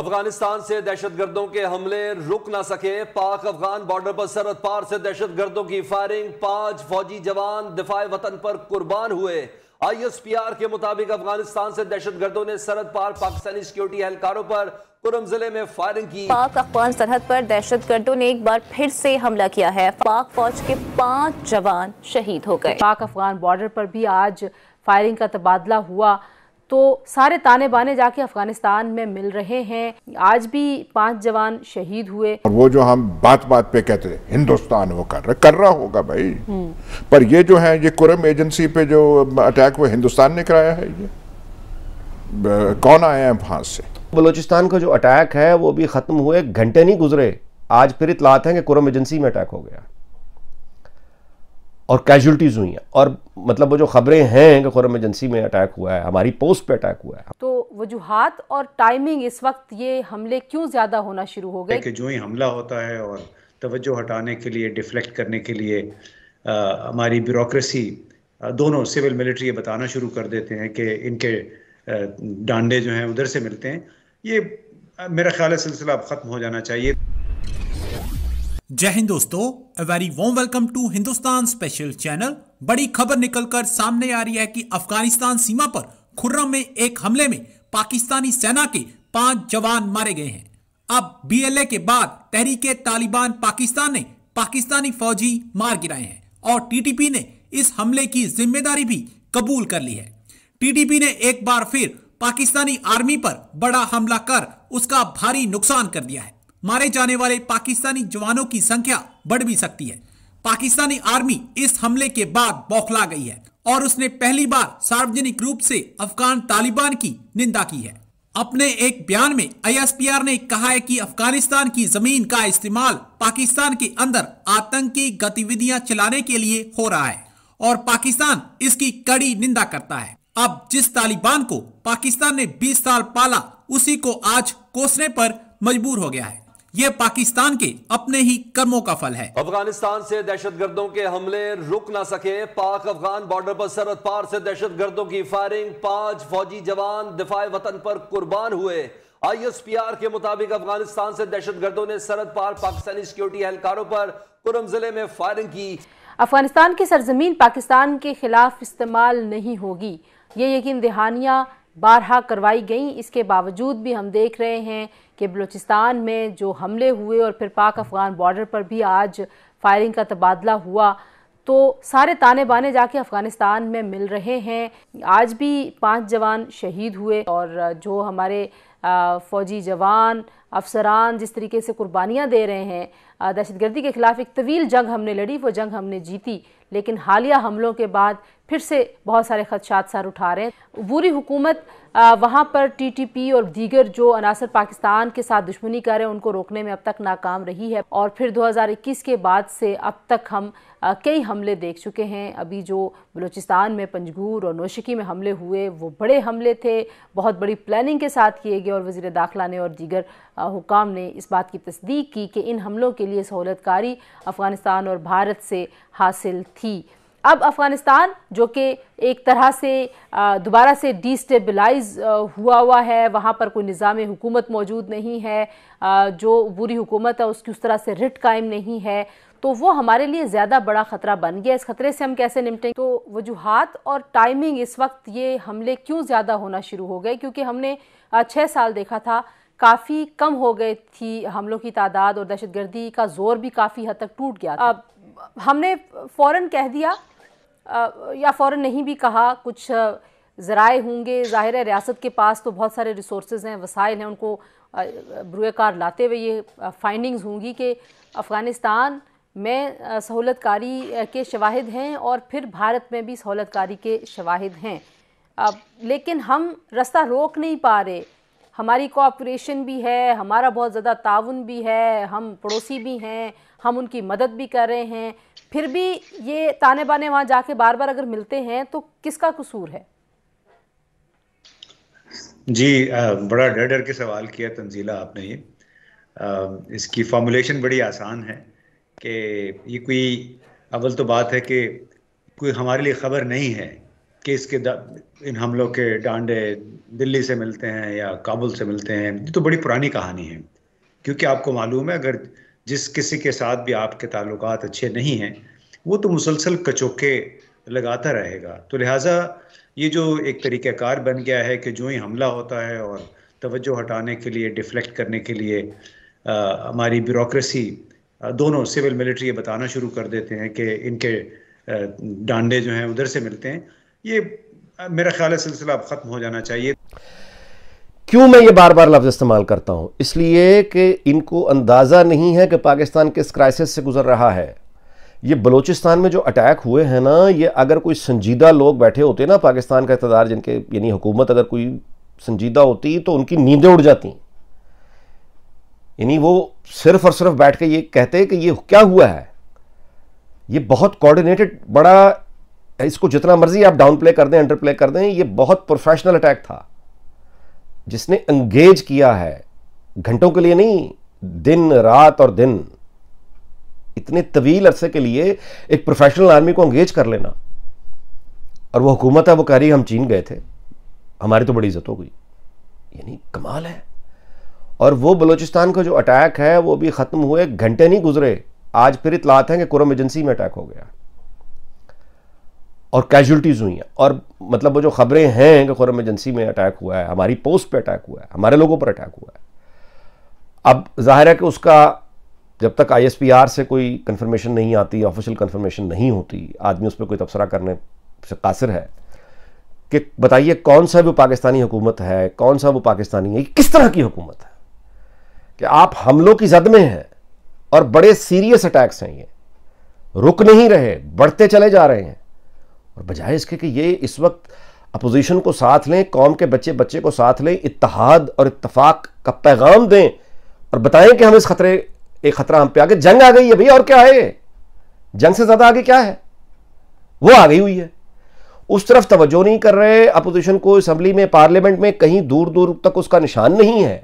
अफगानिस्तान से दहशतगर्दों के हमले रुक ना सके पाक अफगान बॉर्डर पर सरहद पार से दहशतगर्दों की फायरिंग पांच फौजी जवान दिफाए वतन पर कुर्बान हुए आईएसपीआर के मुताबिक अफगानिस्तान से दहशतगर्दों ने सरहद पार पाकिस्तानी सिक्योरिटी एहलकारों पर कुरम जिले में फायरिंग की पाक अफगान सरहद पर दहशतगर्दों ने एक बार फिर से हमला किया है पाक फौज के पांच जवान शहीद हो गए पाक अफगान बॉर्डर पर भी आज फायरिंग का तबादला हुआ तो सारे ताने बाने जाके अफगानिस्तान में मिल रहे हैं आज भी पांच जवान शहीद हुए और वो जो हम बात बात पे कहते हैं हिंदुस्तान वो कर रहा कर रहा होगा भाई हम्म। पर ये जो है ये कुरम एजेंसी पे जो अटैक वो हिंदुस्तान ने कराया है ये कौन आया है वहां से बलोचिस्तान का जो अटैक है वो भी खत्म हुए घंटे नहीं गुजरे आज फिर इतलात है कि कुरम एजेंसी में अटैक हो गया और कैजुअलिटीज़ हुई हैं और मतलब वो जो खबरें हैं कि खुरम एजेंसी में अटैक हुआ है हमारी पोस्ट पे अटैक हुआ है तो वजूहत और टाइमिंग इस वक्त ये हमले क्यों ज़्यादा होना शुरू हो गए कि जो ही हमला होता है और तवज्जो हटाने के लिए डिफ्लेक्ट करने के लिए आ, हमारी ब्यूरोसी दोनों सिविल मिलिट्री ये बताना शुरू कर देते हैं कि इनके डांडे जो हैं उधर से मिलते हैं ये मेरा ख्याल है सिलसिला अब ख़त्म हो जाना चाहिए जय हिंद दोस्तों a very warm welcome to Hindustan special channel बड़ी खबर निकलकर सामने आ रही है कि अफगानिस्तान सीमा पर खुर्रम में एक हमले में पाकिस्तानी सेना के पांच जवान मारे गए हैं अब बीएलए के बाद तहरीके तालिबान पाकिस्तान ने पाकिस्तानी फौजी मार गिराए हैं और टीटीपी ने इस हमले की जिम्मेदारी भी कबूल कर ली है टीटीपी ने एक बार फिर पाकिस्तानी आर्मी पर बड़ा हमला कर उसका भारी नुकसान कर दिया है मारे जाने वाले पाकिस्तानी जवानों की संख्या बढ़ भी सकती है पाकिस्तानी आर्मी इस हमले के बाद बौखला गई है और उसने पहली बार सार्वजनिक रूप से अफगान तालिबान की निंदा की है अपने एक बयान में आईएसपीआर ने कहा है कि अफगानिस्तान की जमीन का इस्तेमाल पाकिस्तान के अंदर आतंकी गतिविधियां चलाने के लिए हो रहा है और पाकिस्तान इसकी कड़ी निंदा करता है अब जिस तालिबान को पाकिस्तान ने 20 साल पाला उसी को आज कोसने पर मजबूर हो गया है ये पाकिस्तान के अपने ही कर्मों का फल है अफगानिस्तान से दहशतगर्दों के हमले रुक ना सके पाक अफगान बॉर्डर पर सरहद पार से दहशतगर्दों की फायरिंग पांच फौजी जवान दिफाए वतन पर कुर्बान हुए आईएसपीआर के मुताबिक अफगानिस्तान से दहशतगर्दों ने सरहद पार पाकिस्तानी सिक्योरिटी एहलकारों पर कुरम जिले में फायरिंग की अफगानिस्तान की सरजमीन पाकिस्तान के खिलाफ इस्तेमाल नहीं होगी ये यकीन दहानियां बारहा करवाई गई इसके बावजूद भी हम देख रहे हैं कि बलूचिस्तान में जो हमले हुए और फिर पाक अफ़गान बॉर्डर पर भी आज फायरिंग का तबादला हुआ तो सारे ताने बाने जाके अफ़गानिस्तान में मिल रहे हैं आज भी पांच जवान शहीद हुए और जो हमारे फ़ौजी जवान अफसरान जिस तरीके से कुर्बानियाँ दे रहे हैं दहशतगर्दी के ख़िलाफ़ एक तवील जंग हमने लड़ी वो जंग हमने जीती लेकिन हालिया हमलों के बाद फिर से बहुत सारे खदशात सर उठा रहे हैं बुरी हुकूमत वहाँ पर टीटीपी और दीगर जो अनासर पाकिस्तान के साथ दुश्मनी कर रहे हैं उनको रोकने में अब तक नाकाम रही है और फिर 2021 के बाद से अब तक हम कई हमले देख चुके हैं अभी जो बलूचिस्तान में पंजगूर और नौशिकी में हमले हुए वो बड़े हमले थे बहुत बड़ी प्लानिंग के साथ किए गए और वज़ी दाखिला ने और दीगर हुकाम ने इस बात की तस्दीक की कि इन हमलों के लिए सहूलतकारी अफ़गानिस्तान और भारत से हासिल थी थी अब अफ़गानिस्तान जो कि एक तरह से दोबारा से डिस्टेबलाइज हुआ हुआ है वहाँ पर कोई निज़ाम हुकूमत मौजूद नहीं है जो बुरी हुकूमत है उसकी उस तरह से रिट कायम नहीं है तो वो हमारे लिए ज़्यादा बड़ा ख़तरा बन गया इस ख़तरे से हम कैसे निपटें तो वजूहत और टाइमिंग इस वक्त ये हमले क्यों ज़्यादा होना शुरू हो गए क्योंकि हमने छः साल देखा था काफ़ी कम हो गए थी हमलों की तादाद और दहशतगर्दी का ज़ोर भी काफ़ी हद तक टूट गया अब हमने फ़ौर कह दिया या फ़ौर नहीं भी कहा कुछ ज़राए होंगे ज़ाहिर है रियासत के पास तो बहुत सारे रिसोर्स हैं वसाइल हैं उनको बुरेकार लाते हुए ये फाइंडिंग्स होंगी कि अफ़गानिस्तान में सहूलतकारी के शवाहिद हैं और फिर भारत में भी सहूलतकारी के शवाहिद हैं अब लेकिन हम रास्ता रोक नहीं पा रहे हमारी कोऑपरेशन भी है हमारा बहुत ज़्यादा ताउन भी है हम पड़ोसी भी हैं हम उनकी मदद भी कर रहे हैं फिर भी ये ताने बाने वहां जाके बार बार अगर मिलते हैं तो किसका कसूर है जी बड़ा डर डर के सवाल किया तंजीला आपने ये इसकी फॉर्मुलेशन बड़ी आसान है कि ये कोई अव्वल तो बात है कि कोई हमारे लिए खबर नहीं है कि इसके इन हमलों के डांडे दिल्ली से मिलते हैं या काबुल से मिलते हैं ये तो बड़ी पुरानी कहानी है क्योंकि आपको मालूम है अगर जिस किसी के साथ भी आपके ताल्लुक अच्छे नहीं हैं वो तो मुसलसल कचोके लगाता रहेगा तो लिहाजा ये जो एक तरीक़ाकार बन गया है कि जो ही हमला होता है और तवज्जो हटाने के लिए डिफ्लेक्ट करने के लिए आ, हमारी ब्यूरोसी दोनों सिविल मिलिट्री ये बताना शुरू कर देते हैं कि इनके डांडे जो हैं उधर से मिलते हैं ये मेरा ख्याल है सिलसिला अब ख़त्म हो जाना चाहिए क्यों मैं ये बार बार लफ्ज़ इस्तेमाल करता हूं इसलिए कि इनको अंदाज़ा नहीं है कि पाकिस्तान किस क्राइसिस से गुज़र रहा है ये बलूचिस्तान में जो अटैक हुए हैं ना ये अगर कोई संजीदा लोग बैठे होते ना पाकिस्तान का इतदार जिनके यानी हुकूमत अगर कोई संजीदा होती तो उनकी नींदें उड़ जाती यानी वो सिर्फ और सिर्फ बैठ के ये कहते कि ये क्या हुआ है ये बहुत कोऑर्डिनेटेड बड़ा इसको जितना मर्ज़ी आप डाउन प्ले कर दें अंडर प्ले कर दें ये बहुत प्रोफेशनल अटैक था जिसने एंगेज किया है घंटों के लिए नहीं दिन रात और दिन इतने तवील अरसे के लिए एक प्रोफेशनल आर्मी को अंगेज कर लेना और वो हुकूमत है वो कह रही हम चीन गए थे हमारी तो बड़ी इज्जत हो गई यानी कमाल है और वो बलूचिस्तान का जो अटैक है वो भी ख़त्म हुए घंटे नहीं गुजरे आज फिर इतलात हैं कि कुरम एजेंसी में अटैक हो गया और कैजुअलिटीज़ हुई हैं और मतलब वो जो खबरें हैं कि खुर एमरजेंसी में अटैक हुआ है हमारी पोस्ट पे अटैक हुआ है हमारे लोगों पर अटैक हुआ है अब जाहिर है कि उसका जब तक आईएसपीआर से कोई कन्फर्मेशन नहीं आती ऑफिशियल कन्फर्मेशन नहीं होती आदमी उस पर कोई तबसरा करने से कासिर है कि बताइए कौन सा वो पाकिस्तानी हुकूमत है कौन सा वो पाकिस्तानी है किस तरह की हुकूमत है कि आप हमलों की जद में हैं और बड़े सीरियस अटैक्स हैं ये रुक नहीं रहे बढ़ते चले जा रहे हैं और बजाय इसके कि ये इस वक्त अपोजिशन को साथ लें कौम के बच्चे बच्चे को साथ लें इतहाद और इतफाक का पैगाम दें और बताएं कि हम इस खतरे एक खतरा हम पे आगे जंग आ गई है भैया और क्या है जंग से ज़्यादा आगे क्या है वो आ गई हुई है उस तरफ तवज्जो नहीं कर रहे अपोजिशन को असेंबली में पार्लियामेंट में कहीं दूर दूर तक उसका निशान नहीं है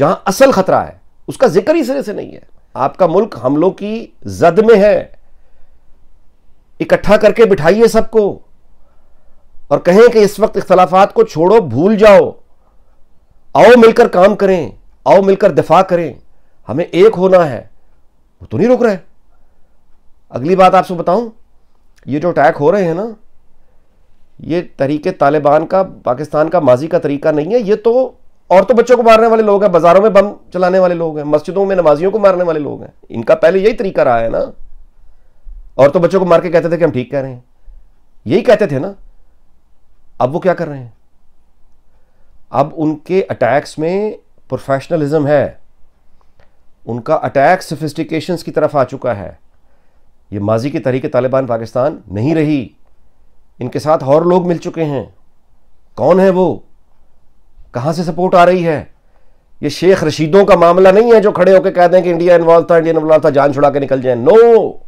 जहां असल खतरा है उसका जिक्र ही सिरे से नहीं है आपका मुल्क हमलों की जद में है इकट्ठा करके बिठाइए सबको और कहें कि इस वक्त इख्तलाफात को छोड़ो भूल जाओ आओ मिलकर काम करें आओ मिलकर दफा करें हमें एक होना है वो तो नहीं रुक रहे अगली बात आपसे बताऊं ये जो अटैक हो रहे हैं ना ये तरीके तालिबान का पाकिस्तान का माजी का तरीका नहीं है ये तो और तो बच्चों को मारने वाले लोग हैं बाजारों में बम चलाने वाले लोग हैं मस्जिदों में नमाजियों को मारने वाले लोग हैं इनका पहले यही तरीका रहा है ना और तो बच्चों को मार के कहते थे कि हम ठीक कह रहे हैं यही कहते थे ना अब वो क्या कर रहे हैं अब उनके अटैक्स में प्रोफेशनलिज्म है उनका अटैक सोफिस्टिकेशन की तरफ आ चुका है ये माजी की तरीके तालिबान पाकिस्तान नहीं रही इनके साथ और लोग मिल चुके हैं कौन है वो कहाँ से सपोर्ट आ रही है ये शेख रशीदों का मामला नहीं है जो खड़े होकर कह दें कि इंडिया इन्वॉल्व था इंडिया इन्वॉल्व था जान छुड़ा के निकल जाए नो